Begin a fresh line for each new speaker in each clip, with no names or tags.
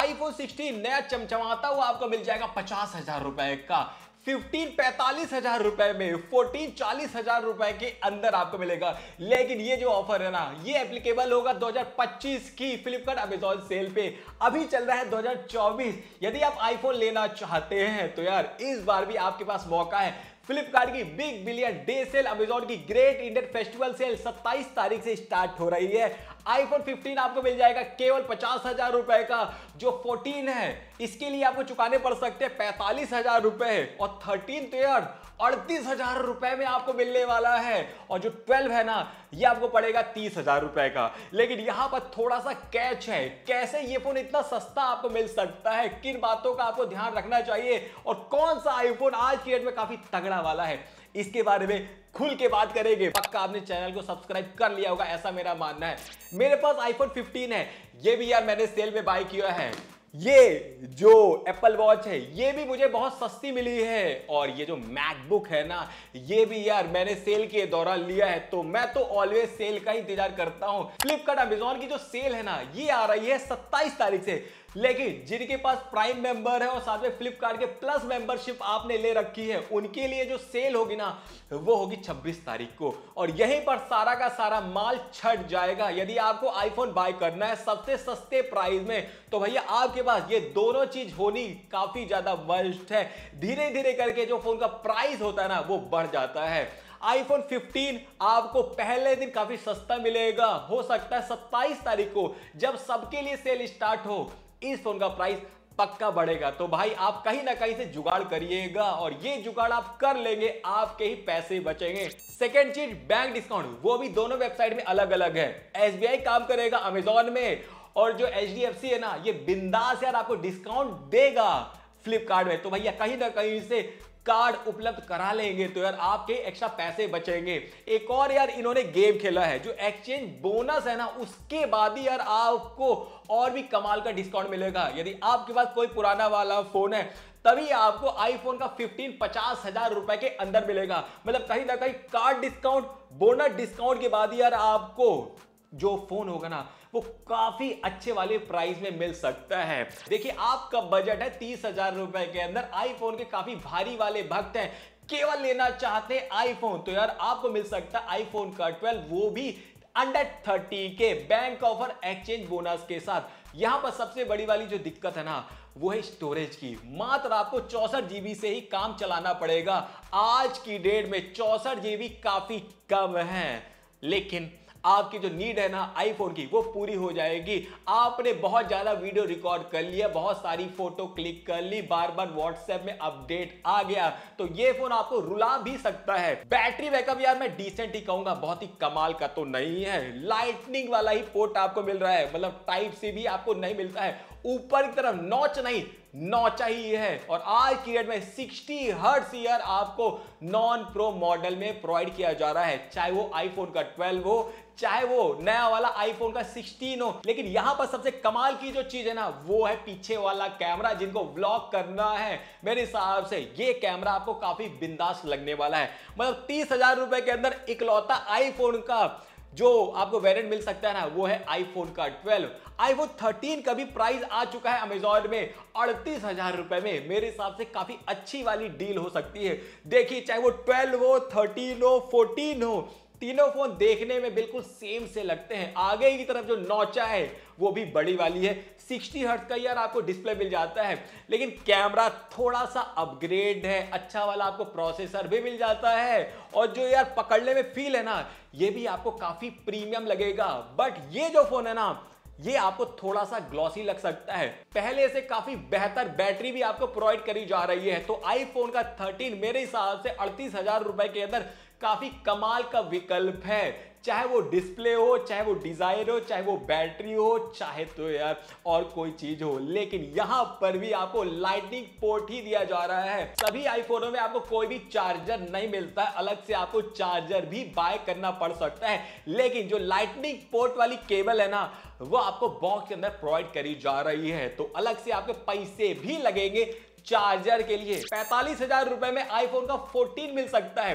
iPhone 16 नया चमचमाता हुआ आपको मिल जाएगा पचास हजार रुपए का फिफ्टीन पैंतालीस हजार रुपए में फोर्टीन चालीस हजार रुपए के अंदर आपको मिलेगा लेकिन ये जो ऑफर है ना ये एप्लीकेबल होगा 2025 की फ्लिपकार्ट अमेजोन सेल पे अभी चल रहा है 2024 यदि आप आईफोन लेना चाहते हैं तो यार इस बार भी आपके पास मौका है फ्लिपकार्ट की big billion day sale Amazon की ग्रेट इंडियन फेस्टिवल सेल 27 तारीख से स्टार्ट हो रही है आईफोन 15 आपको मिल जाएगा केवल पचास हजार रुपए का जो 14 है इसके लिए आपको चुकाने पड़ सकते हैं पैंतालीस हजार रुपए और थर्टीन तो यार अड़तीस हजार रुपए में आपको मिलने वाला है और जो 12 है ना ये आपको पड़ेगा तीस हजार रुपए का लेकिन यहां पर थोड़ा सा कैच है कैसे ये फोन इतना सस्ता आपको मिल सकता है किन बातों का आपको ध्यान रखना चाहिए और कौन सा आईफोन आज की डेट में काफी तगड़ा वाला है इसके बारे में खुल के बात करेंगे पक्का आपने चैनल को सब्सक्राइब कर लिया होगा ऐसा मेरा मानना है मेरे पास आईफोन 15 है ये भी यार मैंने सेल में बाय किया है ये जो एप्पल वॉच है ये भी मुझे बहुत सस्ती मिली है और ये जो मैकबुक है ना ये भी यार मैंने सेल के दौरान लिया है तो मैं तो ऑलवेज सेल का ही इंतजार करता हूँ फ्लिपकार्ट अमेजोन की जो सेल है ना ये आ रही है 27 तारीख से लेकिन जिनके पास प्राइम मेंबर है और साथ में फ्लिपकार्ट के प्लस मेंबरशिप आपने ले रखी है उनके लिए जो सेल होगी ना वो होगी 26 तारीख को और यहीं पर सारा का सारा माल छट जाएगा यदि आपको आईफोन बाय करना है सबसे सस्ते प्राइस में तो भैया आपके पास ये दोनों चीज होनी काफी ज्यादा वर्ष है धीरे धीरे करके जो फोन का प्राइस होता है ना वो बढ़ जाता है आईफोन 15 आपको पहले दिन काफी सस्ता मिलेगा हो सकता है 27 तारीख को जब सबके लिए सेल स्टार्ट हो इस फोन का प्राइस पक्का बढ़ेगा तो भाई आप कहीं ना कहीं से जुगाड़ करिएगा और ये जुगाड़ आप कर लेंगे आपके ही पैसे बचेंगे सेकेंड चीज बैंक डिस्काउंट वो भी दोनों वेबसाइट में अलग अलग है एस काम करेगा अमेजोन में और जो एच है ना ये बिंदास यार आपको डिस्काउंट देगा फ्लिपकार्ट में तो भैया कहीं ना कहीं से कार्ड उपलब्ध करा लेंगे तो यार आपके एक्स्ट्रा पैसे बचेंगे एक और यार इन्होंने गेम खेला है जो एक्सचेंज बोनस है ना उसके बाद ही यार आपको और भी कमाल का डिस्काउंट मिलेगा यदि आपके पास कोई पुराना वाला फोन है तभी आपको आईफोन का फिफ्टीन पचास हजार रुपए के अंदर मिलेगा मतलब कहीं ना कहीं कार्ड डिस्काउंट बोनस डिस्काउंट के बाद ही यार आपको जो फोन होगा ना वो काफी अच्छे वाले प्राइस में मिल सकता है देखिए आपका बजट है तीस हजार रुपए के अंदर आईफोन के काफी भारी वाले भक्त हैं केवल लेना चाहते हैं आईफोन तो यार आपको मिल सकता है आईफोन का ट्वेल्व वो भी अंडर थर्टी के बैंक ऑफर एक्सचेंज बोनस के साथ यहां पर सबसे बड़ी वाली जो दिक्कत है ना वो है स्टोरेज की मात्र आपको चौसठ जीबी से ही काम चलाना पड़ेगा आज की डेट में चौसठ जीबी काफी कम है लेकिन आपकी जो नीड है ना आईफोन की वो पूरी हो जाएगी आपने बहुत ज़्यादा वीडियो रिकॉर्ड कर लिया बहुत सारी फोटो क्लिक कर ली बार बार व्हाट्सएप में अपडेट आ गया तो ये फोन आपको रुला भी सकता है बैटरी बैकअप यार मैं डिसेंट ही कहूंगा बहुत ही कमाल का तो नहीं है लाइटनिंग वाला ही पोर्ट आपको मिल रहा है मतलब टाइप से भी आपको नहीं मिलता है ऊपर की तरफ नॉच नहीं नौ चाहिए है और आज की डेट में 60 हर्ट्स ईयर आपको नॉन प्रो मॉडल में प्रोवाइड किया जा रहा है चाहे वो आईफोन का 12 हो चाहे वो नया वाला आईफोन का 16 हो लेकिन यहां पर सबसे कमाल की जो चीज है ना वो है पीछे वाला कैमरा जिनको व्लॉग करना है मेरे हिसाब से ये कैमरा आपको काफी बिंदास लगने वाला है मतलब तीस हजार रुपए के अंदर इकलौता आईफोन का जो आपको वेरिएंट मिल सकता है ना वो है आईफोन का 12 आईफोन 13 का भी प्राइस आ चुका है अमेजोन में अड़तीस हजार रुपए में मेरे हिसाब से काफी अच्छी वाली डील हो सकती है देखिए चाहे वो 12 हो 13 हो 14 हो तीनों फोन देखने में बिल्कुल सेम से लगते हैं आगे की तरफ जो नौचा है वो भी बड़ी वाली है 60 हर्ट का यार आपको डिस्प्ले मिल जाता है लेकिन कैमरा थोड़ा सा अपग्रेड है अच्छा वाला आपको प्रोसेसर भी मिल जाता है और जो यार पकड़ने में फील है ना ये भी आपको काफ़ी प्रीमियम लगेगा बट ये जो फ़ोन है ना ये आपको थोड़ा सा ग्लॉसी लग सकता है पहले से काफी बेहतर बैटरी भी आपको प्रोवाइड करी जा रही है तो आईफोन का 13 मेरे हिसाब से अड़तीस हजार रुपए के अंदर काफी कमाल का विकल्प है चाहे वो डिस्प्ले हो चाहे वो डिज़ाइन हो चाहे वो बैटरी हो चाहे तो यार और कोई चीज हो लेकिन यहाँ पर भी आपको लाइटनिंग पोर्ट ही दिया जा रहा है सभी आईफोनों में आपको कोई भी चार्जर नहीं मिलता है अलग से आपको चार्जर भी बाय करना पड़ सकता है लेकिन जो लाइटनिंग पोर्ट वाली केबल है ना वो आपको बॉक्स के अंदर प्रोवाइड करी जा रही है तो अलग से आपके पैसे भी लगेंगे चार्जर के लिए पैंतालीस हजार रुपए में आईफोन का 14 मिल सकता है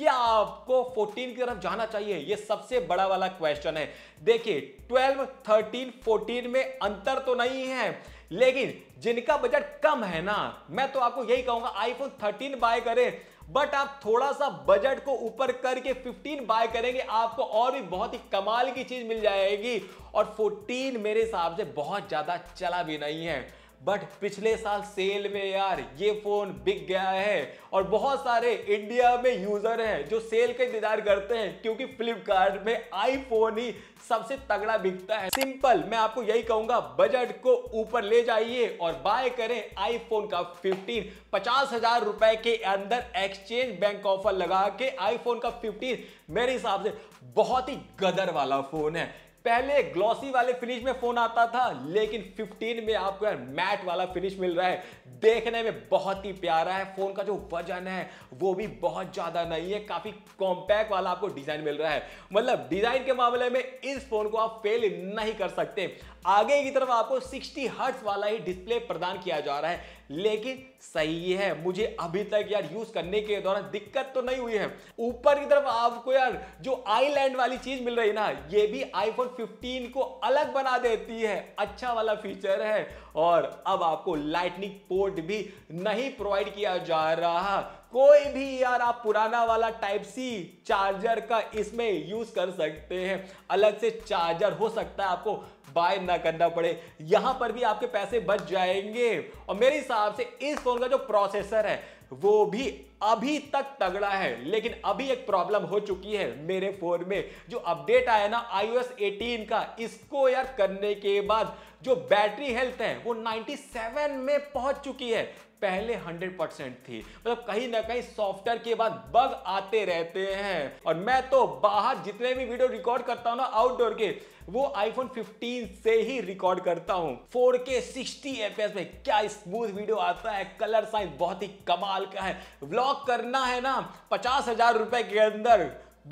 क्या आपको 14 की तरफ जाना चाहिए ये सबसे बड़ा वाला क्वेश्चन है देखिए 12, 13, 14 में अंतर तो नहीं है लेकिन जिनका बजट कम है ना मैं तो आपको यही कहूंगा आईफोन 13 बाय करें बट आप थोड़ा सा बजट को ऊपर करके 15 बाय करेंगे आपको और भी बहुत ही कमाल की चीज मिल जाएगी और 14 मेरे हिसाब से बहुत ज्यादा चला भी नहीं है बट पिछले साल सेल में यार ये फोन बिक गया है और बहुत सारे इंडिया में यूजर हैं जो सेल का इंतजार करते हैं क्योंकि फ्लिपकार्ट में आईफोन ही सबसे तगड़ा बिकता है सिंपल मैं आपको यही कहूंगा बजट को ऊपर ले जाइए और बाय करें आईफोन का 15 पचास हजार रुपए के अंदर एक्सचेंज बैंक ऑफर लगा के आईफोन का 15 मेरे हिसाब से बहुत ही गदर वाला फोन है पहले ग्लॉसी वाले फिनिश में फोन आता था लेकिन 15 में आपको यार मैट वाला फिनिश मिल रहा है देखने में बहुत ही प्यारा है फोन का जो वजन है वो भी बहुत ज्यादा नहीं है काफी कॉम्पैक्ट वाला आपको डिजाइन मिल रहा है मतलब डिजाइन के मामले में इस फोन को आप फेल नहीं कर सकते आगे की तरफ आपको 60 हर्ट्ज वाला ही डिस्प्ले प्रदान किया जा रहा है लेकिन सही है मुझे अभी तक यार यूज करने के दौरान दिक्कत तो नहीं हुई है ऊपर की तरफ आपको यार जो आईलैंड वाली चीज मिल रही है ना ये भी आईफोन 15 को अलग बना देती है अच्छा वाला फीचर है और अब आपको लाइटनिंग पोर्ट भी नहीं प्रोवाइड किया जा रहा कोई भी यार आप पुराना वाला टाइप सी चार्जर का इसमें यूज कर सकते हैं अलग से चार्जर हो सकता है आपको बाय ना करना पड़े यहां पर भी आपके पैसे बच जाएंगे और मेरे हिसाब से इस फोन का जो प्रोसेसर है वो भी अभी तक तगड़ा है लेकिन अभी एक प्रॉब्लम हो चुकी है मेरे फोन में जो अपडेट आया ना आई 18 का इसको यार करने के बाद जो बैटरी हेल्थ है वो 97 में पहुंच चुकी है पहले 100 परसेंट थी मतलब कहीं ना कहीं सॉफ्टवेयर के बाद बग आते रहते हैं और मैं तो बाहर जितने भी वीडियो रिकॉर्ड करता हूं ना आउटडोर के वो आईफोन 15 से ही रिकॉर्ड करता हूँ 4K 60 fps में क्या स्मूथ वीडियो आता है कलर साइज बहुत ही कमाल का है व्लॉग करना है ना पचास हजार रुपए के अंदर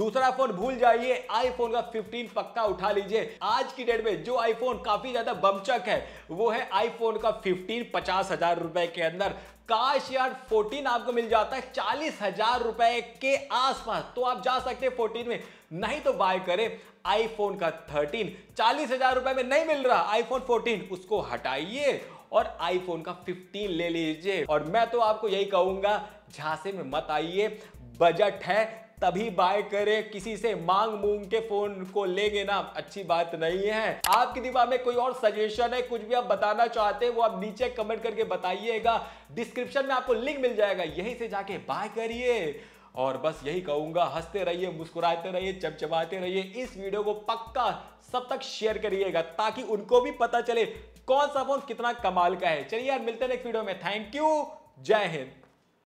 दूसरा फोन भूल जाइए आईफोन का 15 पक्का उठा लीजिए आज की डेट में जो आईफोन काफी ज्यादा बमचक है वो है आईफोन का 15 पचास हजार रुपए के अंदर काश यार 14 आपको मिल जाता है चालीस हजार रुपए के आसपास तो आप जा सकते हैं 14 में नहीं तो बाय करें आईफोन का 13 चालीस हजार रुपए में नहीं मिल रहा आईफोन 14 उसको हटाइए और आईफोन का 15 ले लीजिए और मैं तो आपको यही कहूंगा झांसे में मत आइए बजट है तभी बाय करे किसी से मांग मूंग के फोन को लेंगे ना अच्छी बात नहीं है आपके दिमाग में कोई और सजेशन है कुछ भी आप बताना चाहते हैं वो आप नीचे कमेंट करके बताइएगा डिस्क्रिप्शन में आपको लिंक मिल जाएगा यहीं से जाके बाय करिए और बस यही कहूंगा हंसते रहिए मुस्कुराते रहिए चमचमाते रहिए इस वीडियो को पक्का सब तक शेयर करिएगा ताकि उनको भी पता चले कौन सा फोन कितना कमाल का है चलिए यार मिलते हैं नेक्स्ट वीडियो में थैंक यू जय हिंद